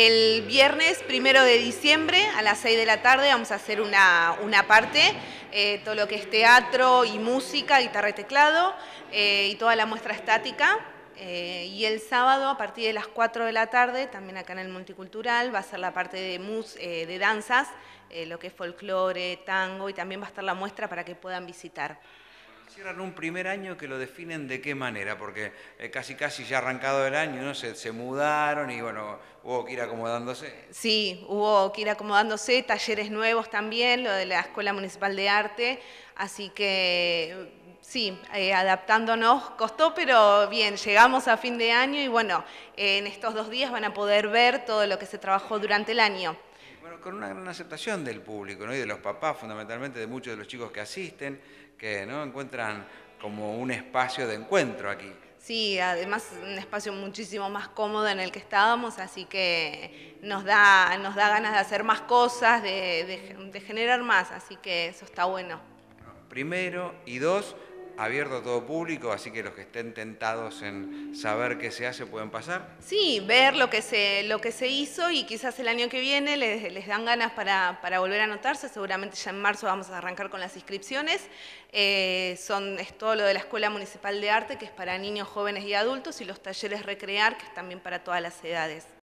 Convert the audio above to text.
El viernes primero de diciembre a las 6 de la tarde vamos a hacer una, parte, eh, todo lo que es teatro y música, guitarra y teclado eh, y toda la muestra estática. Eh, y el sábado, a partir de las 4 de la tarde, también acá en el Multicultural, va a ser la parte de, de danzas, lo que es folclore, tango, y también va a estar la muestra para que puedan visitar. Cierran un primer año que lo definen de qué manera, porque eh, casi casi ya arrancado el año, ¿no? se, se mudaron y bueno, hubo que ir acomodándose. Sí, hubo que ir acomodándose, talleres nuevos también, lo de la Escuela Municipal de Arte, así que sí, eh, adaptándonos. Costó, pero bien, llegamos a fin de año y bueno, en estos dos días van a poder ver todo lo que se trabajó durante el año con una gran aceptación del público ¿no? y de los papás, fundamentalmente de muchos de los chicos que asisten, que ¿no? encuentran como un espacio de encuentro aquí. Sí, además un espacio muchísimo más cómodo en el que estábamos, así que nos da, nos da ganas de hacer más cosas, de, de generar más, así que eso está bueno. Primero y dos, abierto a todo público, así que los que estén tentados en saber qué se hace pueden pasar. Sí, ver lo que se, lo que se hizo y quizás el año que viene les, dan ganas para, volver a anotarse. Seguramente ya en marzo vamos a arrancar con las inscripciones. Eh, son, es todo lo de la Escuela Municipal de Arte, que es para niños, jóvenes y adultos, y los talleres Recrear, que es también para todas las edades.